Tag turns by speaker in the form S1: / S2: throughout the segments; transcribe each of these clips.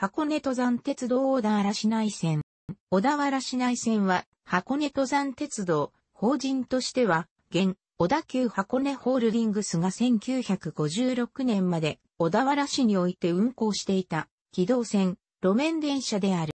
S1: 箱根登山鉄道小田原市内線。小田原市内線は、箱根登山鉄道、法人としては、現、小田急箱根ホールディングスが1956年まで、小田原市において運行していた、軌動線、路面電車である。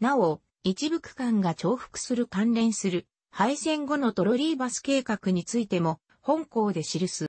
S1: なお、一部区間が重複する関連する、廃線後のトロリーバス計画についても、本校で記す。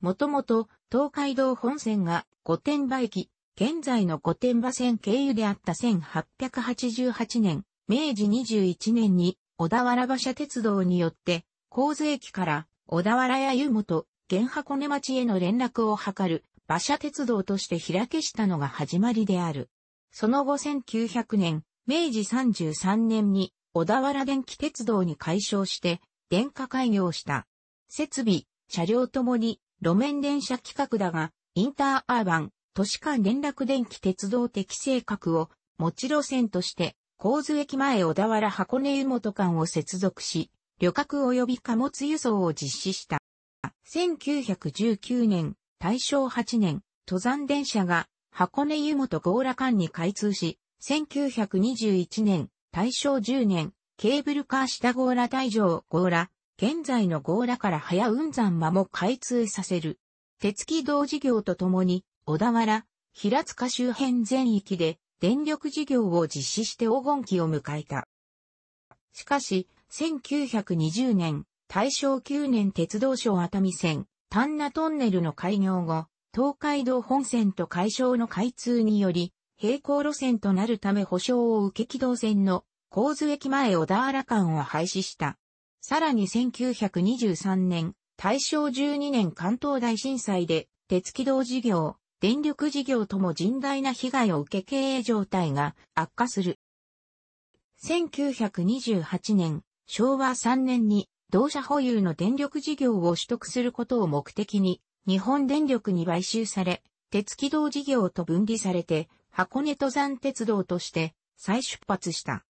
S1: もともと、東海道本線が御殿場駅、現在の御殿場線経由であった1888年、明治21年に小田原馬車鉄道によって、神津駅から小田原や湯本、原箱根町への連絡を図る馬車鉄道として開けしたのが始まりである。その後1900年、明治33年に小田原電気鉄道に改称して、電化開業した。設備、車両ともに路面電車規格だが、インターアーバン、都市間連絡電気鉄道的性格を持ち路線として、神津駅前小田原箱根湯本間を接続し、旅客及び貨物輸送を実施した。1919年、大正8年、登山電車が箱根湯本強羅間に開通し、1921年、大正10年、ケーブルカー下強羅大城強羅、現在の強羅から早雲山間も開通させる。鉄軌道事業とともに、小田原、平塚周辺全域で電力事業を実施して黄金期を迎えた。しかし、1920年、大正9年鉄道省熱海線、丹那トンネルの開業後、東海道本線と海床の開通により、平行路線となるため保証を受け軌道線の神津駅前小田原間を廃止した。さらに1923年、大正12年関東大震災で鉄軌道事業、電力事業とも甚大な被害を受け経営状態が悪化する。1928年、昭和3年に同社保有の電力事業を取得することを目的に、日本電力に買収され、鉄軌道事業と分離されて、箱根登山鉄道として再出発した。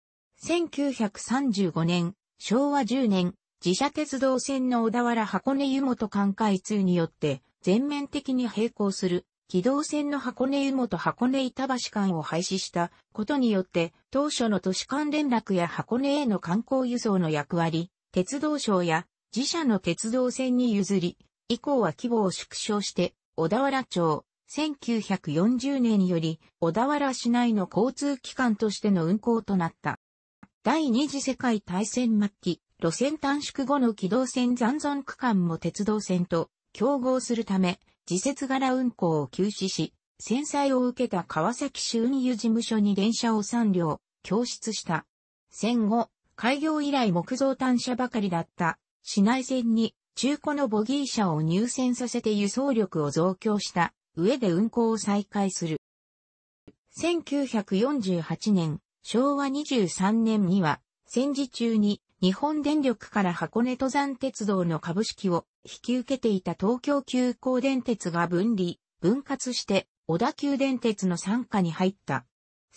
S1: 1935年、昭和10年、自社鉄道線の小田原箱根湯本間開通によって全面的に並行する機動線の箱根湯本箱根板橋間を廃止したことによって、当初の都市間連絡や箱根への観光輸送の役割、鉄道省や自社の鉄道線に譲り、以降は規模を縮小して、小田原町、1940年より小田原市内の交通機関としての運行となった。第二次世界大戦末期、路線短縮後の機動線残存区間も鉄道線と競合するため、自節柄運行を休止し、戦災を受けた川崎市運輸事務所に電車を3両、供出した。戦後、開業以来木造単車ばかりだった市内線に中古のボギー車を入線させて輸送力を増強した上で運行を再開する。1948年、昭和23年には戦時中に日本電力から箱根登山鉄道の株式を引き受けていた東京急行電鉄が分離、分割して小田急電鉄の参加に入った。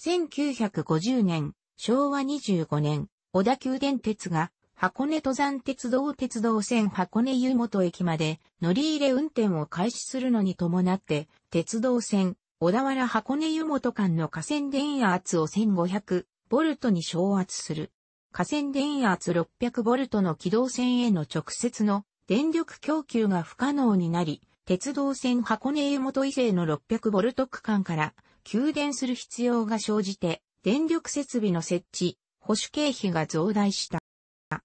S1: 1950年、昭和25年、小田急電鉄が箱根登山鉄道鉄道線箱根湯本駅まで乗り入れ運転を開始するのに伴って、鉄道線小田原箱根湯本間の河川電圧を1500ボルトに昇圧する。河線電圧 600V の軌道線への直接の電力供給が不可能になり、鉄道線箱根湯本以勢の 600V 区間から給電する必要が生じて、電力設備の設置、保守経費が増大した。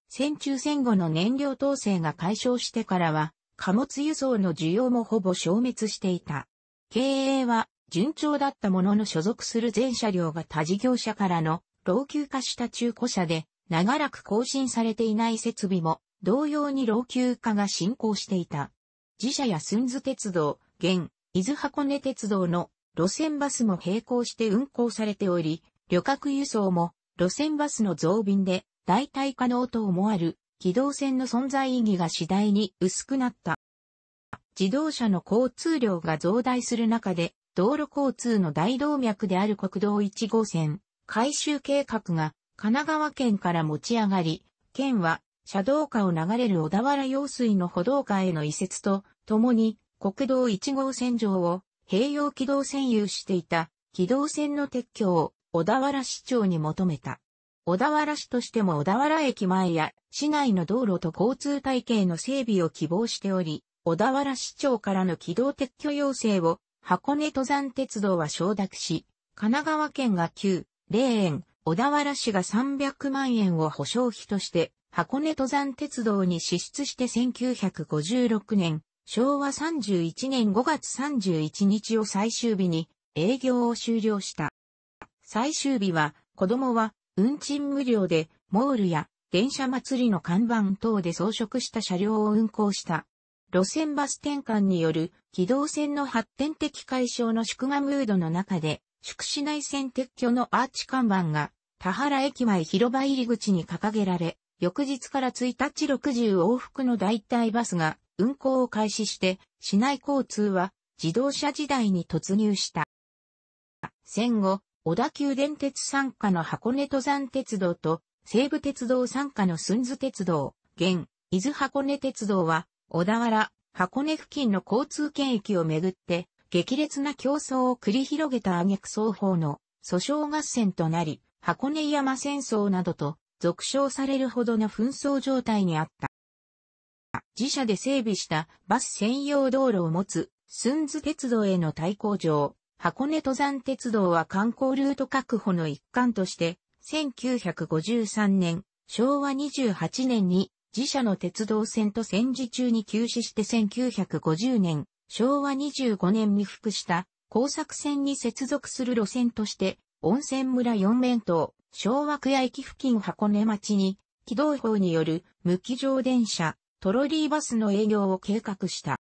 S1: 戦中戦後の燃料統制が解消してからは、貨物輸送の需要もほぼ消滅していた。経営は順調だったものの所属する全車両が他事業者からの老朽化した中古車で長らく更新されていない設備も同様に老朽化が進行していた。自社や寸図鉄道、現、伊豆箱根鉄道の路線バスも並行して運行されており、旅客輸送も路線バスの増便で代替可能と思われる機動線の存在意義が次第に薄くなった。自動車の交通量が増大する中で、道路交通の大動脈である国道1号線、改修計画が神奈川県から持ち上がり、県は、車道下を流れる小田原用水の歩道下への移設と、共に、国道1号線上を、併用軌道占有していた、軌道線の撤去を、小田原市長に求めた。小田原市としても小田原駅前や市内の道路と交通体系の整備を希望しており、小田原市長からの軌道撤去要請を箱根登山鉄道は承諾し、神奈川県が9、0円、小田原市が300万円を保証費として、箱根登山鉄道に支出して1956年、昭和31年5月31日を最終日に営業を終了した。最終日は子供は運賃無料でモールや電車祭りの看板等で装飾した車両を運行した。路線バス転換による機動線の発展的解消の祝賀ムードの中で宿市内線撤去のアーチ看板が、田原駅前広場入り口に掲げられ、翌日から1日60往復の代替バスが運行を開始して、市内交通は自動車時代に突入した。戦後、小田急電鉄参加の箱根登山鉄道と西武鉄道参加の駿津鉄道、現、伊豆箱根鉄道は、小田原、箱根付近の交通圏域をめぐって、激烈な競争を繰り広げた挙句双方の訴訟合戦となり、箱根山戦争などと俗称されるほどの紛争状態にあった。自社で整備したバス専用道路を持つ、寸ズ鉄道への対抗場、箱根登山鉄道は観光ルート確保の一環として、1953年、昭和28年に自社の鉄道線と戦時中に休止して1950年、昭和25年に復した工作線に接続する路線として、温泉村4面島、昭和区屋駅付近箱根町に、軌道法による無機乗電車、トロリーバスの営業を計画した。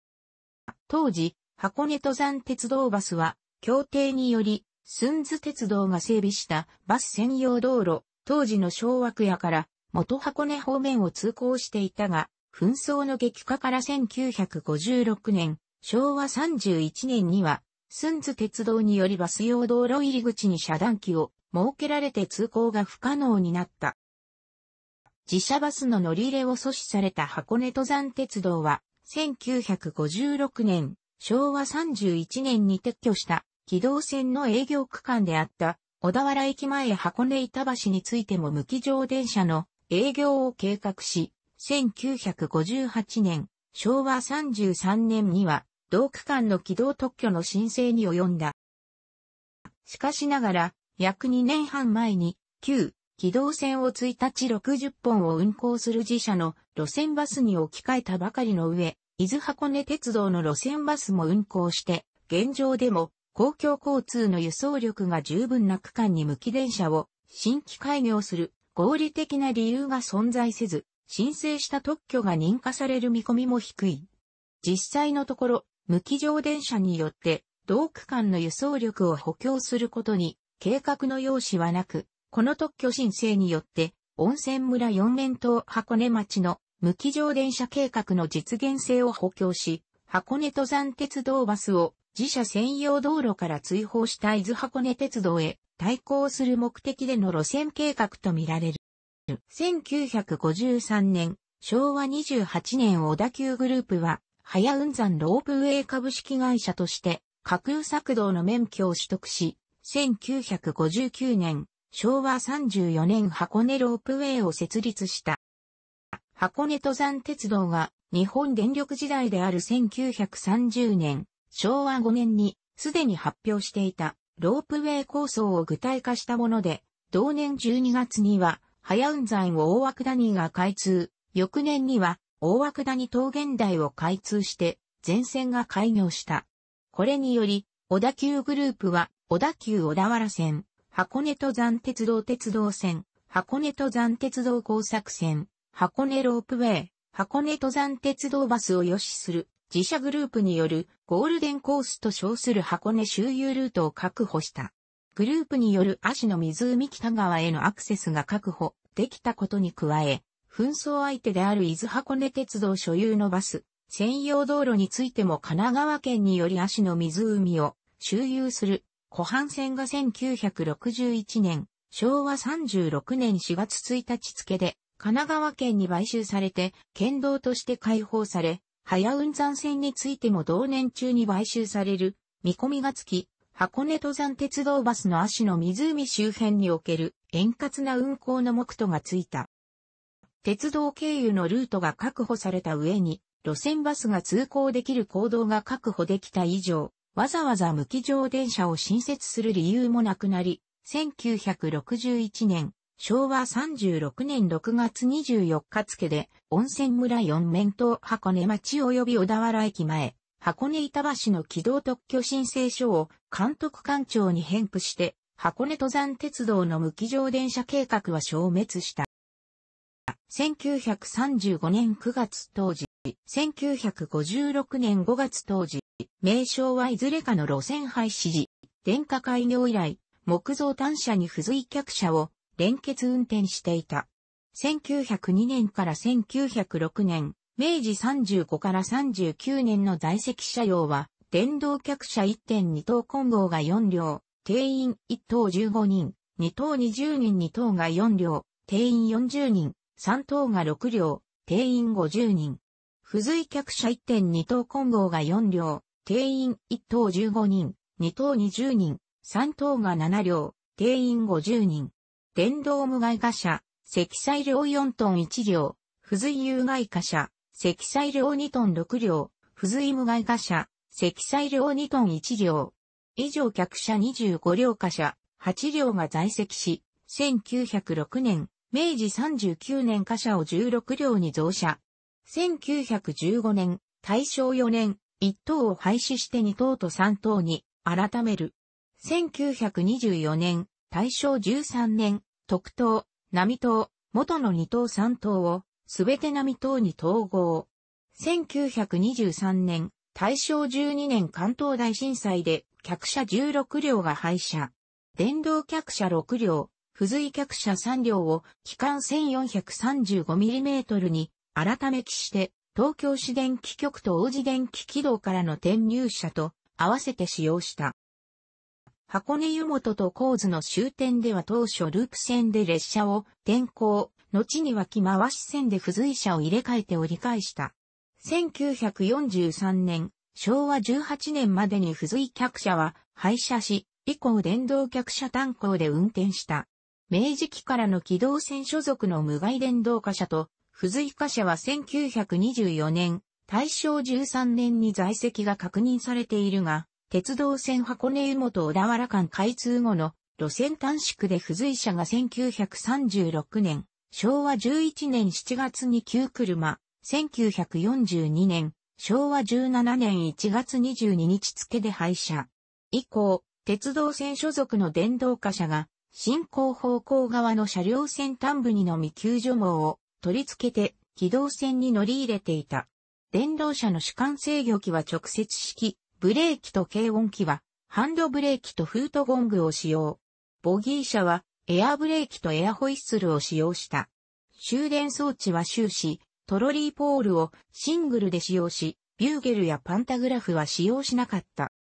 S1: 当時、箱根登山鉄道バスは、協定により、ン津鉄道が整備したバス専用道路、当時の昭和区屋から元箱根方面を通行していたが、紛争の激化から1956年、昭和31年には、ン津鉄道によりバス用道路入り口に遮断機を設けられて通行が不可能になった。自社バスの乗り入れを阻止された箱根登山鉄道は、1956年、昭和31年に撤去した軌道線の営業区間であった小田原駅前箱根板橋についても無機乗電車の営業を計画し、1958年、昭和33年には、同区間の軌道特許の申請に及んだ。しかしながら、約2年半前に、旧、軌道線を1日60本を運行する自社の路線バスに置き換えたばかりの上、伊豆箱根鉄道の路線バスも運行して、現状でも公共交通の輸送力が十分な区間に無機電車を新規開業する合理的な理由が存在せず、申請した特許が認可される見込みも低い。実際のところ、無機乗電車によって同区間の輸送力を補強することに計画の用紙はなく、この特許申請によって温泉村四面島箱根町の無機乗電車計画の実現性を補強し、箱根登山鉄道バスを自社専用道路から追放した伊豆箱根鉄道へ対抗する目的での路線計画とみられる。1953年、昭和28年小田急グループは、早雲山ロープウェイ株式会社として、架空作動の免許を取得し、1959年、昭和34年箱根ロープウェイを設立した。箱根登山鉄道が日本電力時代である1930年、昭和5年にすでに発表していたロープウェイ構想を具体化したもので、同年12月には早雲山を大涌谷が開通、翌年には大涌谷桃源台を開通して、全線が開業した。これにより、小田急グループは、小田急小田原線、箱根登山鉄道鉄道線、箱根登山鉄道工作線、箱根ロープウェイ、箱根登山鉄道バスを予しする自社グループによるゴールデンコースと称する箱根周遊ルートを確保した。グループによる足の湖北川へのアクセスが確保できたことに加え、紛争相手である伊豆箱根鉄道所有のバス、専用道路についても神奈川県により足の湖を周遊する湖畔線が1961年、昭和36年4月1日付で神奈川県に買収されて県道として開放され、早雲山線についても同年中に買収される見込みがつき、箱根登山鉄道バスの足の湖周辺における円滑な運行の目途がついた。鉄道経由のルートが確保された上に、路線バスが通行できる行動が確保できた以上、わざわざ無機乗電車を新設する理由もなくなり、1961年、昭和36年6月24日付で、温泉村4面と箱根町及び小田原駅前、箱根板橋の軌道特許申請書を監督官庁に返付して、箱根登山鉄道の無機乗電車計画は消滅した。1935年9月当時、1956年5月当時、名称はいずれかの路線廃止時、電化開業以来、木造単車に付随客車を連結運転していた。1902年から1906年、明治35から39年の在籍車両は、電動客車1.2等混合が4両、定員1等15人、2等20人2等が4両、定員40人、3等が6両、定員50人。付随客車1.2等混合が4両、定員1等15人、2等20人、3等が7両、定員50人。電動無害貨車、積載量4トン1両、付随有害貨車、積載量2トン6両、付随無害貨車、積載量2トン1両。以上客車25両貨車、8両が在籍し、1906年、明治39年貨車を16両に増車。1915年、大正4年、1等を廃止して2等と3等に改める。1924年、大正13年、特等、並等、元の2等3等をすべて並等に統合。1923年、大正12年関東大震災で、客車16両が廃車。電動客車6両、付随客車3両を、機関 1435mm に、改め機して、東京市電気局と王子電気軌道からの転入車と、合わせて使用した。箱根湯本と高津の終点では当初ループ線で列車を転向、後には木回し線で付随車を入れ替えて折り返した。1943年、昭和18年までに付随客車は廃車し、以降電動客車単行で運転した。明治期からの機動線所属の無害電動貨車と、付随貨車は1924年、大正13年に在籍が確認されているが、鉄道線箱根湯本小田原間開通後の路線短縮で付随車が1936年、昭和11年7月に旧車、1942年、昭和17年1月22日付で廃車。以降、鉄道線所属の電動貨車が、進行方向側の車両先端部にのみ救助網を取り付けて、機動線に乗り入れていた。電動車の主幹制御機は直接式、ブレーキと軽音機は、ハンドブレーキとフートゴングを使用。ボギー車は、エアブレーキとエアホイッスルを使用した。終電装置は終始、トロリーポールをシングルで使用し、ビューゲルやパンタグラフは使用しなかった。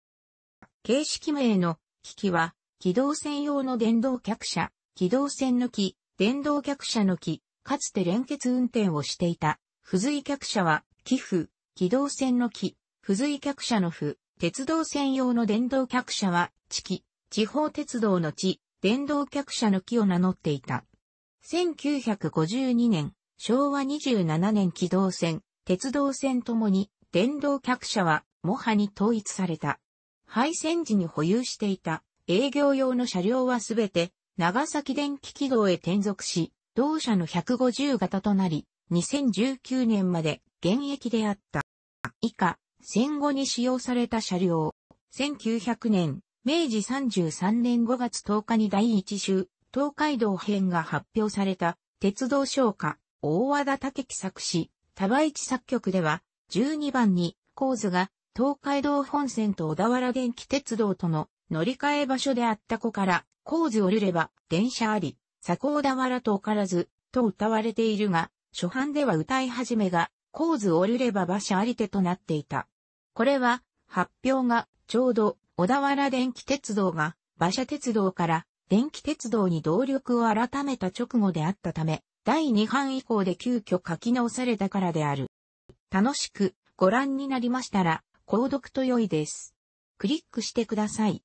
S1: 形式名の機器は、機動専用の電動客車、機動船の機、電動客車の機、かつて連結運転をしていた、付随客車は、寄付、機動船の機、付随客車の付、鉄道専用の電動客車は、地機、地方鉄道の地、電動客車の木を名乗っていた。1952年、昭和27年機動線、鉄道線ともに、電動客車は、モハに統一された。廃線時に保有していた営業用の車両はすべて長崎電気軌道へ転属し、同社の150型となり、2019年まで現役であった。以下、戦後に使用された車両。1900年、明治33年5月10日に第一週、東海道編が発表された、鉄道唱歌、大和田武樹作詞、多倍一作曲では、12番に、構図が、東海道本線と小田原電気鉄道との乗り換え場所であった子から、構図降りれば、電車あり、佐小田原と置からず、と歌われているが、初版では歌い始めが、構図降りれば馬車あり手となっていた。これは、発表が、ちょうど、小田原電気鉄道が馬車鉄道から電気鉄道に動力を改めた直後であったため、第2版以降で急遽書き直されたからである。楽しくご覧になりましたら、購読と良いです。クリックしてください。